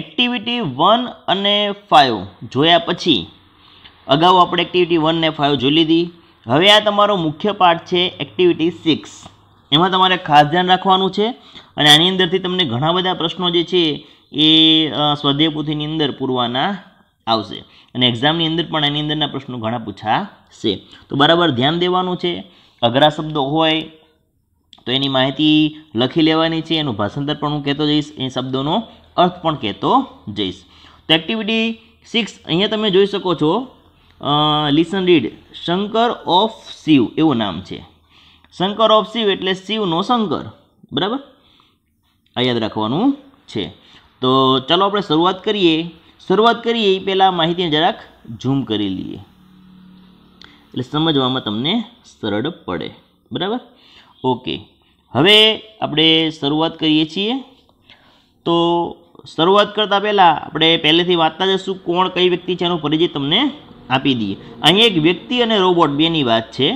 activity one અને five જોયા પછી અગાઉ આપણે એક્ટિવિટી વન ને ફાઇવ જોઈ લીધી હવે આ તમારો મુખ્ય પાઠ છે એક્ટિવિટી સિક્સ એમાં તમારે ખાસ ધ્યાન રાખવાનું છે અને આની અંદરથી તમને ઘણા બધા પ્રશ્નો જે છે એ સ્વાધ્યાય અંદર પૂરવાના આવશે અને એક્ઝામની અંદર પણ એની અંદરના પ્રશ્નો ઘણા પૂછાશે તો બરાબર ધ્યાન દેવાનું છે અઘરા શબ્દો હોય તો એની માહિતી લખી લેવાની છે એનું ભાષાંતર પણ હું કહેતો જઈશ એ શબ્દોનો અર્થ પણ કહેતો જઈશ તો એક્ટિવિટી સિક્સ અહીંયા તમે જોઈ શકો છો listen read Shankar of Shiv એવું નામ છે શંકર ઓફ શિવ એટલે શિવનો શંકર બરાબર આ યાદ રાખવાનું છે તો ચાલો આપણે શરૂઆત કરીએ શરૂઆત કરીએ એ પહેલાં માહિતીને જરાક ઝૂમ કરી લઈએ એટલે સમજવામાં તમને સરળ પડે બરાબર ઓકે હવે આપણે શરૂઆત કરીએ છીએ તો શરૂઆત કરતાં પહેલાં આપણે પહેલેથી વાંચતા જશું કોણ કઈ વ્યક્તિ છે એનો પરિચય તમને આપી દઈએ અહીંયા એક વ્યક્તિ અને રોબોટ બેની વાત છે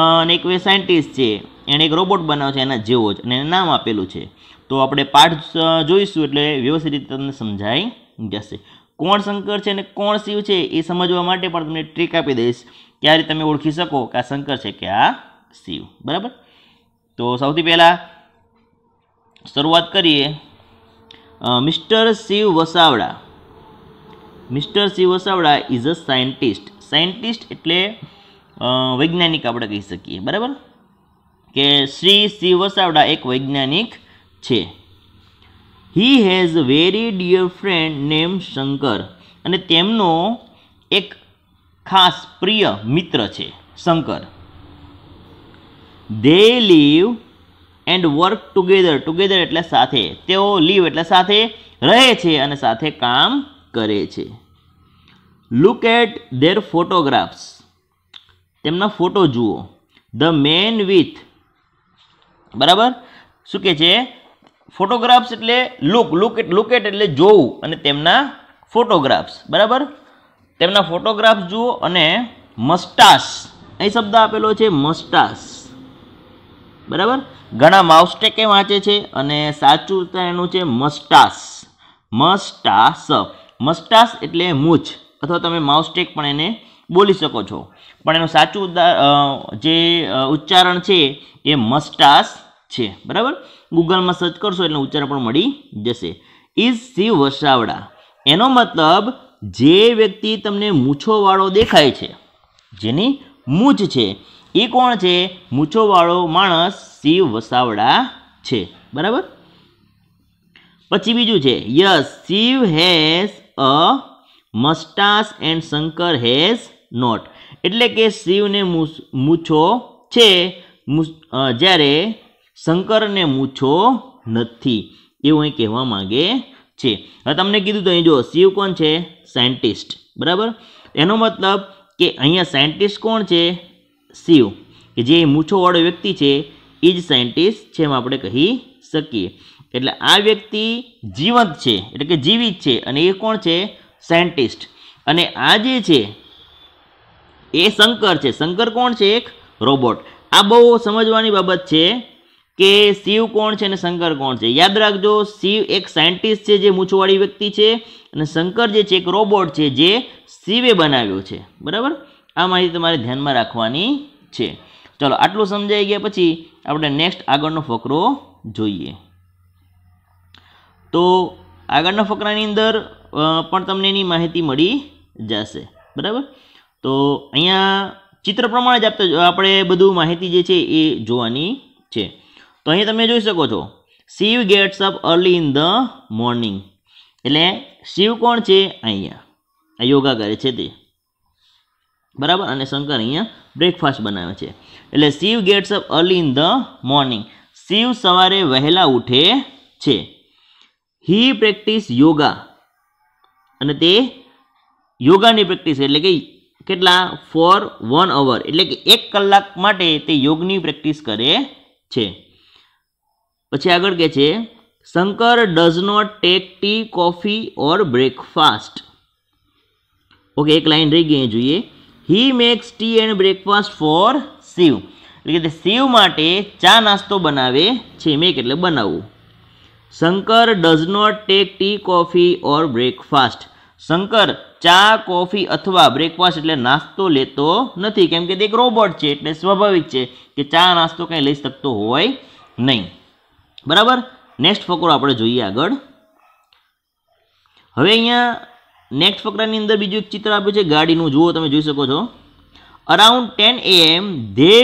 અને એક સાયન્ટિસ્ટ છે એણે એક રોબોટ બનાવ્યો છે એના જેવો જ અને એને નામ આપેલું છે તો આપણે પાઠ જોઈશું એટલે વ્યવસ્થિત રીતે તમને સમજાઈ જશે કોણ શંકર છે અને કોણ શિવ છે એ સમજવા માટે પણ તમને ટ્રીક આપી દઈશ ક્યારે તમે ઓળખી શકો કે આ શંકર છે કે આ શિવ બરાબર તો સૌથી પહેલાં શરૂઆત કરીએ mister Shiv Vasavada mister Shiv Vasavada is a scientist scientist એટલે વૈજ્ઞાનિક આપણે કહી શકીએ બરાબર કે શ્રી શિવ વસાવડા એક વૈજ્ઞાનિક છે he has very dear friend name Shankar અને તેમનો એક ખાસ પ્રિય મિત્ર છે Shankar they live and work together together એટલે સાથે તેઓ લીવ એટલે સાથે રહે છે અને સાથે કામ કરે છે લુક એટ ધેર ફોટોગ્રાફ્સ તેમના ફોટો જુઓ ધ મેન વિથ બરાબર શું કહે છે ફોટોગ્રાફ્સ એટલે look look at look at એટલે જોવું અને તેમના ફોટોગ્રાફ્સ બરાબર તેમના ફોટોગ્રાફ્સ જુઓ અને મસ્ટાસ એ શબ્દ આપેલો છે મસ્ટાસ બરાબર ઘણા માઉસ્ટેકે વાંચે છે અને સાચું એનું છે મસ્ટાસ મસ્ટાસ મસ્ટાસ એટલે મૂછ અથવા તમે માઉસ્ટેક પણ એને બોલી શકો છો પણ એનું સાચું જે ઉચ્ચારણ છે એ મસ્ટાસ છે બરાબર ગૂગલમાં સર્ચ કરશો એટલે ઉચ્ચારણ પણ મળી જશે ઇઝ શિવ વસાવડા એનો મતલબ જે વ્યક્તિ તમને મૂછોવાળો દેખાય છે જેની મૂછ છે એ કોણ છે મૂછોવાળો માણસ શિવ વસાવડા છે બરાબર પછી બીજું છે yes Shiv has a mustache and Shankar has not એટલે કે શિવને મૂછો છે જ્યારે શંકરને મૂછો નથી એવું અહીં કહેવા માગે છે હવે તમને કીધું તો અહીં જો શિવ કોણ છે સાયન્ટિસ્ટ બરાબર એનો મતલબ કે અહીંયા સાયન્ટિસ્ટ કોણ છે શિવ કે જે મૂછોવાળો વ્યક્તિ છે એ જ સાયન્ટિસ્ટ છે એમ આપણે કહી શકીએ એટલે આ વ્યક્તિ જીવંત છે એટલે કે જીવિત છે અને એ કોણ છે સાયન્ટિસ્ટ અને આ જે છે એ શંકર છે શંકર કોણ છે એક રોબોટ આ બહુ સમજવાની બાબત છે કે શિવ કોણ છે અને શંકર કોણ છે યાદ રાખજો શિવ એક સાયન્ટિસ્ટ છે જે મૂછવાળી વ્યક્તિ છે અને શંકર જે છે એક રોબોટ છે જે શિવે બનાવ્યો છે બરાબર આ માહિતી તમારે ધ્યાનમાં રાખવાની છે ચલો આટલું સમજાઈ ગયા પછી આપણે નેક્સ્ટ આગળનો ફકરો જોઈએ તો આગળના ફકરાની અંદર પણ તમને એની માહિતી મળી જશે બરાબર તો અહીંયા ચિત્ર પ્રમાણે જ આપતા આપણે બધું માહિતી જે છે એ જોવાની છે તો અહીંયા તમે જોઈ શકો છો Shiv gets up early in the morning એટલે શિવ કોણ છે અહીંયા યોગા કરે છે તે બરાબર અને શંકર અહીંયા બ્રેકફાસ્ટ બનાવે છે એટલે Shiv gets up early in the morning Shiv સવારે વહેલા ઉઠે છે હી પ્રેક્ટિસ યોગા અને તે યોગાની પ્રેક્ટિસ એટલે કે કેટલા ફોર વન અવર એટલે કે એક કલાક માટે તે યોગની પ્રેક્ટિસ કરે છે પછી આગળ કહે છે Shankar does not take tea coffee or breakfast okay એક લાઈન રહી ગઈ જોઈએ he makes tea and breakfast for Shiv એટલે કે શિવ માટે ચા નાસ્તો બનાવે છે મેક એટલે બનાવવું Shankar does not take tea coffee or breakfast Shankar ચા કોફી અથવા બ્રેકફાસ્ટ એટલે નાસ્તો લેતો નથી કેમ કે તે એક રોબોટ છે એટલે સ્વાભાવિક છે કે ચા નાસ્તો કંઈ લઈ શકતો હોય નહીં બરાબર નેક્સ્ટ ફકરો આપણે જોઈએ આગળ હવે અહીંયા નેક્સ્ટ ફકરાની અંદર બીજું એક ચિત્ર આપ્યું છે ગાડીનું જુઓ તમે જોઈ શકો છો around ten AM they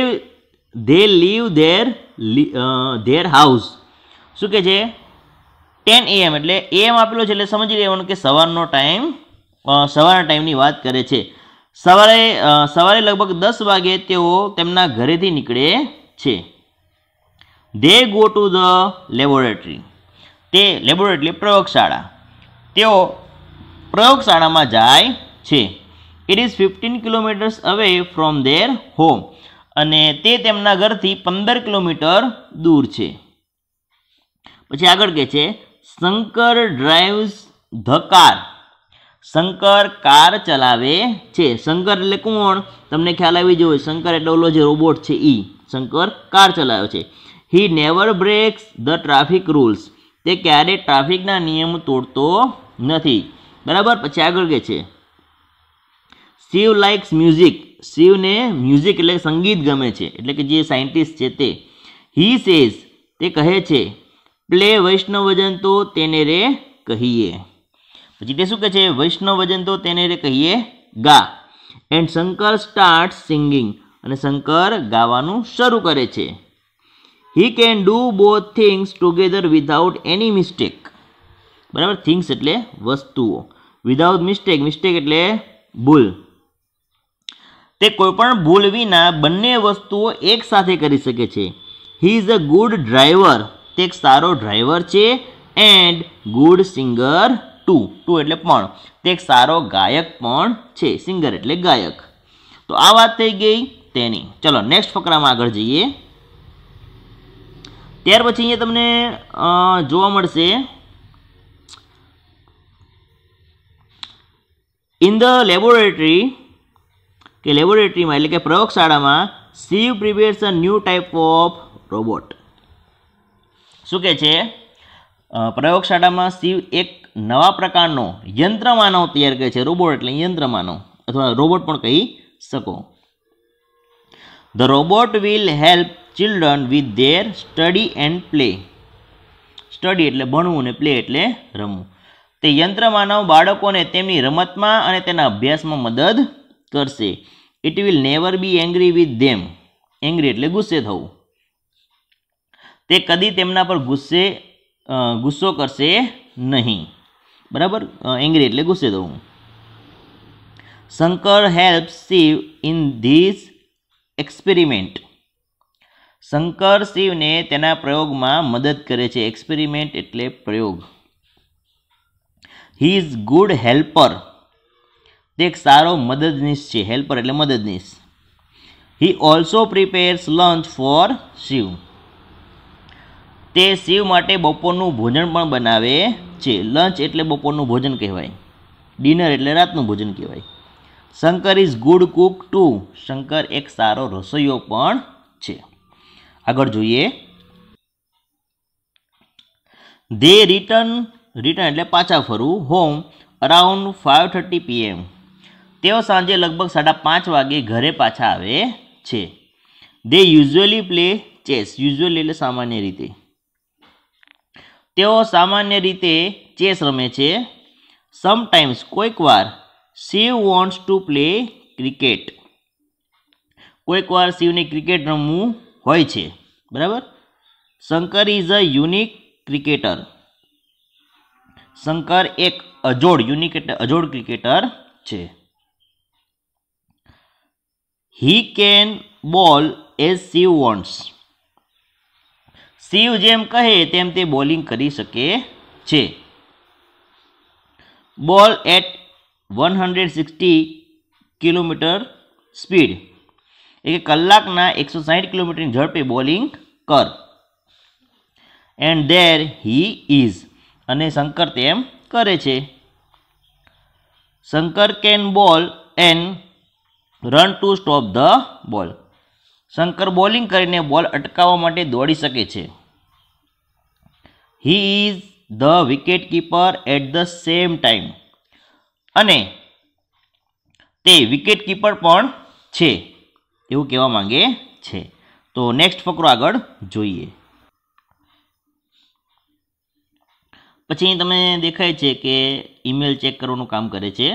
they leave their their house શું કે છે ટેન એએમ એટલે એએમ આપેલો છે એટલે સમજી લેવાનું કે સવારનો ટાઈમ સવારના ટાઈમની વાત કરે છે સવારે સવારે લગભગ દસ વાગે તેઓ તેમના ઘરેથી નીકળે છે they go to the laboratory તે લેબોરેટરી પ્રયોગશાળા તેઓ પ્રયોગશાળામાં જાય છે it is fifteen kilometers away from their home અને તે તેમના ઘરથી પંદર કિલોમીટર દૂર છે પછી આગળ કહે છે Shankar drives the car Shankar car ચલાવે છે શંકર એટલે કોણ તમને ખ્યાલ આવી જવો શંકર એટલે ઓલો જે રોબોટ છે એ શંકર કાર ચલાવે છે he never breaks the traffic rules તે ક્યારેય ટ્રાફિકના નિયમ તોડતો નથી બરાબર પછી આગળ કે છે શિવ લાઇક્સ મ્યુઝિક શિવને મ્યુઝિક એટલે સંગીત ગમે છે એટલે કે જે સાયન્ટિસ્ટ છે તે હી સેઝ તે કહે છે પ્લે વૈષ્ણવ વજન તો તેને રે કહીએ પછી તે શું કહે છે વૈષ્ણવ વજન તો તેને રે કહીએ ગા એન્ડ શંકર સ્ટાર્ટ સિંગિંગ અને શંકર ગાવાનું શરૂ કરે છે he can do both things together without any mistake બરાબર થિંગ્સ એટલે વસ્તુઓ વિધાઉટ મિસ્ટેક મિસ્ટેક એટલે ભૂલ તે કોઈપણ ભૂલ વિના બંને વસ્તુઓ એકસાથે કરી શકે છે he is a good driver તે એક સારો ડ્રાઈવર છે and good singer too too એટલે પણ તે એક સારો ગાયક પણ છે સિંગર એટલે ગાયક તો આ વાત થઈ ગઈ તેની ચલો નેક્સ્ટ ફકરામાં આગળ જઈએ ત્યાર પછી અહીંયા તમને જોવા મળશે ઇન ધ લેબોરેટરી કે લેબોરેટરીમાં એટલે કે પ્રયોગશાળામાં Shiv prepares a new type of robot શું કહે છે પ્રયોગશાળામાં શિવ એક નવા પ્રકારનો યંત્ર માનવ તૈયાર કરે છે રોબોટ એટલે યંત્ર માનવ અથવા રોબોટ પણ કહી શકો the robot will help children with their study and play study એટલે ભણવું અને પ્લે એટલે રમવું તે યંત્રમાનવ બાળકોને તેમની રમતમાં અને તેના અભ્યાસમાં મદદ કરશે it will never be angry with them angry એટલે ગુસ્સે થવું તે કદી તેમના પર ગુસ્સે ગુસ્સો કરશે નહીં બરાબર એંગ્રી એટલે ગુસ્સે થવું Shankar help Shiv in this experiment Shankar શિવને તેના પ્રયોગમાં મદદ કરે છે એક્સપેરિમેન્ટ એટલે પ્રયોગ હી ઇઝ ગુડ હેલ્પર તે એક સારો મદદનીશ છે હેલ્પર એટલે મદદનીશ he also prepares lunch for Shiv તે શિવ માટે બપોરનું ભોજન પણ બનાવે છે લંચ એટલે બપોરનું ભોજન કહેવાય ડિનર એટલે રાતનું ભોજન કહેવાય Shankar is good cook too Shankar એક સારો રસોઈયો પણ છે આગળ જોઈએ ધે રિટર્ન રિટર્ન એટલે પાછા ફરવું home around five thirty PM તેઓ સાંજે લગભગ સાડા પાંચ વાગે ઘરે પાછા આવે છે they usually play chess usually એટલે સામાન્ય રીતે તેઓ સામાન્ય રીતે ચેસ રમે છે સમટાઈમ્સ કોઈક વાર Shiv wants to play cricket કોઈક વાર શિવને ક્રિકેટ રમવું હોય છે બરાબર Shankar is a unique cricketer Shankar એક અજોડ યુનિક એટલે અજોડ ક્રિકેટર છે he can bowl as Shiv wants Shiv જેમ કહે તેમ તે બોલિંગ કરી શકે છે bowl at one hundred sixty kilometer speed એક કલાકના એકસો સાહીઠ કિલોમીટરની ઝડપે બોલિંગ કર એન્ડ ધેર હી ઇઝ અને શંકર તેમ કરે છે Shankar can bowl and run to stop the ball Shankar bowling કરીને બોલ અટકાવવા માટે દોડી શકે છે he is the wicket keeper at the same time અને તે વિકેટ કીપર પણ છે એવું કહેવા માંગે છે તો નેક્સ્ટ ફકરો આગળ જોઈએ પછી તમને દેખાય છે કે ઈમેલ ચેક કરવાનું કામ કરે છે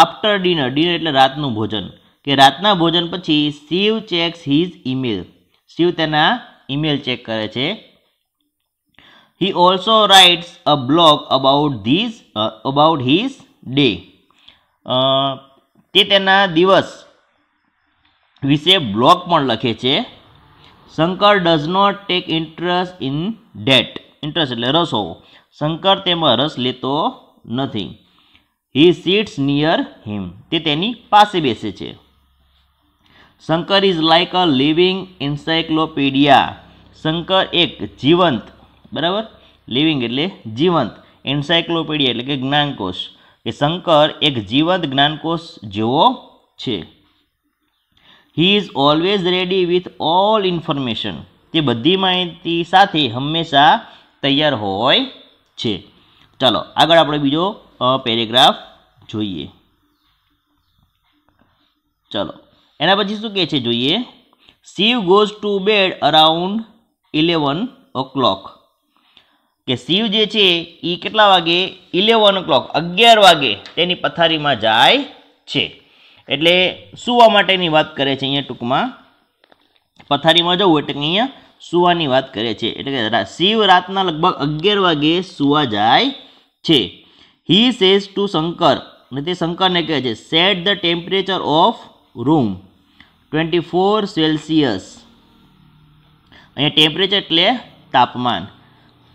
આફ્ટર ડિનર ડિનર એટલે રાતનું ભોજન કે રાતના ભોજન પછી Shiv checks his email Shiv તેના ઈમેલ ચેક કરે છે he also writes a blog about these about his day તે તેના દિવસ વિશે બ્લોગ પણ લખે છે Shankar does not take interest in that interest એટલે રસ હોવો શંકર તેમાં રસ લેતો નથી હી સીટ્સ નિયર હિમ તે તેની પાસે બેસે છે Shankar is like a living encyclopedia Shankar એક જીવંત બરાબર લિવિંગ એટલે જીવંત એન્સાયક્લોપીડિયા એટલે કે જ્ઞાનકોશ કે શંકર એક જીવંત જ્ઞાનકોશ જેવો છે he is always ready with all information તે બધી માહિતી સાથે હંમેશા તૈયાર હોય છે ચાલો આગળ આપણે બીજો પેરેગ્રાફ જોઈએ ચાલો એના પછી શું કહે છે જોઈએ Shiv goes to bed around eleven o'clock કે શિવ જે છે એ કેટલા વાગે ઇલેવન ઓ ક્લોક અગિયાર વાગે તેની પથારીમાં જાય છે એટલે સુવા માટેની વાત કરે છે અહીંયા ટૂંકમાં પથારીમાં જવું એટલે અહીંયા સુવાની વાત કરે છે એટલે કે શિવ રાતના લગભગ અગિયાર વાગે સુવા જાય છે હી સેઝ ટુ શંકર અને તે શંકરને કહે છે set the temperature of room twenty four Celsius અહીંયા ટેમ્પરેચર એટલે તાપમાન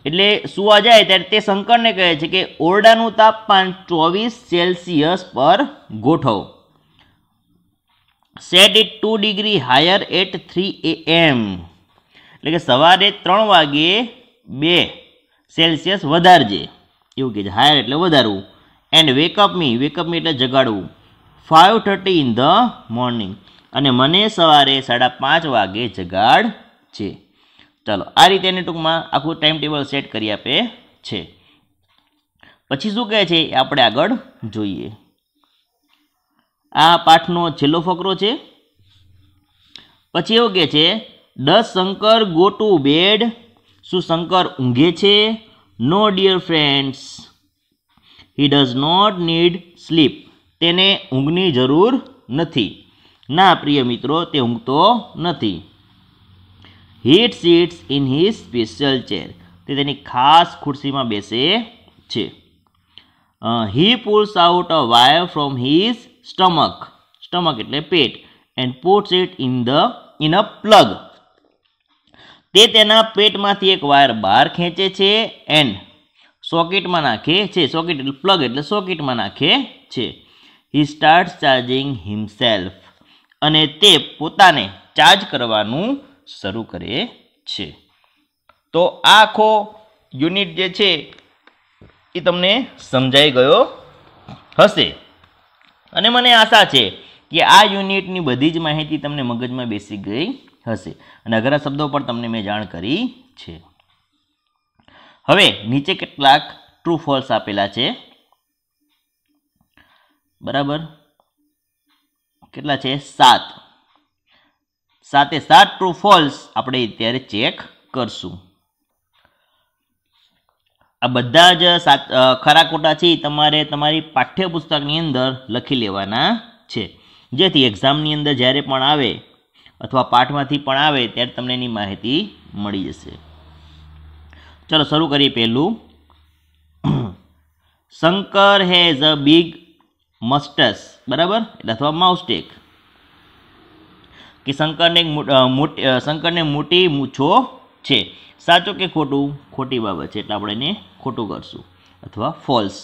એટલે સુવા જાય ત્યારે તે શંકરને કહે છે કે ઓરડાનું તાપમાન ચોવીસ સેલ્સિયસ પર ગોઠવ set it to degree higher at three A M એટલે કે સવારે ત્રણ વાગે બે સેલ્સિયસ વધારજે એવું કહે છે હાયર એટલે વધારવું and wake up me wake up me એટલે જગાડવું five thirty in the morning અને મને સવારે સાડા પાંચ વાગે જગાડ છે ચાલો આ રીતે એને ટૂંકમાં આખું ટાઈમ ટેબલ સેટ કરી આપે છે પછી શું કહે છે એ આપણે આગળ જોઈએ આ પાઠનો છેલ્લો ફકરો છે પછી એવું કહે છે does Shankar go to bed શું શંકર ઊંઘે છે no dear friends he does not need sleep તેને ઊંઘની જરૂર નથી ના પ્રિય મિત્રો તે ઊંઘતો નથી he sits in he special chair તે તેની ખાસ ખુરશીમાં બેસે છે he pulls out a wire from his stomach stomach એટલે પેટ and puts it in the in a plug તે તેના પેટમાંથી એક વાયર બહાર ખેંચે છે એન્ડ સોકેટમાં નાખે છે સોકેટ પ્લગ એટલે સોકેટમાં નાખે છે હી સ્ટાર્ટ ચાર્જિંગ હિમસેલ્ફ અને તે પોતાને ચાર્જ કરવાનું શરૂ કરે છે તો આખો યુનિટ જે છે એ તમને સમજાઈ ગયો હશે અને મને આશા છે કે આ યુનિટની બધી જ માહિતી તમને મગજમાં બેસી ગઈ હશે અને અઘરા શબ્દો પણ તમને મેં જાણ કરી છે હવે નીચે કેટલાક ટ્રુ ફોલ્સ આપેલા છે બરાબર કેટલા છે સાત સાતે સાત ટ્રુ ફોલ્સ આપણે અત્યારે ચેક કરશું આ બધા જ સાત ખરા ખોટા છે તમારે તમારી પાઠ્યપુસ્તકની અંદર લખી લેવાના છે જેથી એક્ઝામની અંદર જ્યારે પણ આવે અથવા પાઠમાંથી પણ આવે ત્યારે તમને એની માહિતી મળી જશે ચલો શરૂ કરીએ પહેલું Shankar has a big moustache બરાબર એટલે અથવા માઉસ્ટેક કે શંકરને શંકરને મોટી મૂછો છે સાચો કે ખોટું ખોટી બાબત છે એટલે આપણે એને ખોટું કરશું અથવા false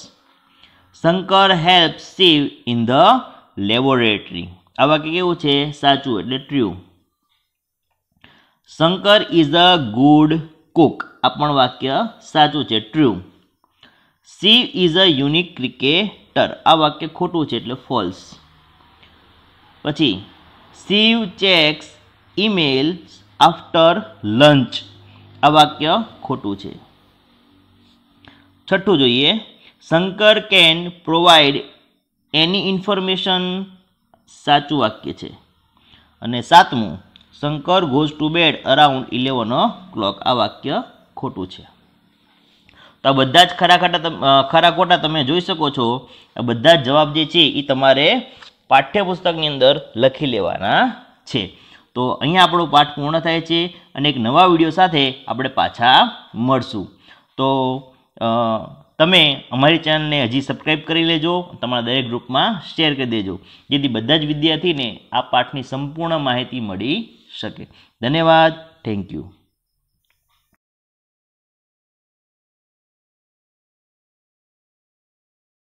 Shankar help Shiv in the laboratory આ વાક્ય કેવું છે સાચું એટલે true Shankar is a good cook આ પણ વાક્ય સાચું છે true Shiv is a unique cricketer આ વાક્ય ખોટું છે એટલે ફોલ્સ પછી Shiv checks email after lunch આ વાક્ય ખોટું છે છઠ્ઠું જોઈએ Shankar can provide any information સાચું વાક્ય છે અને સાતમું Shankar goes to bed around eleven O clock આ વાક્ય ખોટું છે તો આ બધા જ ખરા ખાટા ખરા ખોટા તમે જોઈ શકો છો આ બધા જ જવાબ જે છે એ તમારે પાઠ્યપુસ્તકની અંદર લખી લેવાના છે તો અહીંયા આપણો પાઠ પૂર્ણ થાય છે અને એક નવા વિડીયો સાથે આપણે પાછા મળશું તો તમે અમારી ચેનલને હજી સબસ્ક્રાઈબ કરી લેજો તમારા દરેક ગ્રુપમાં શેર કરી દેજો જેથી બધા જ વિદ્યાર્થીને આ પાઠની સંપૂર્ણ માહિતી મળી શકે ધન્યવાદ થેન્ક યુ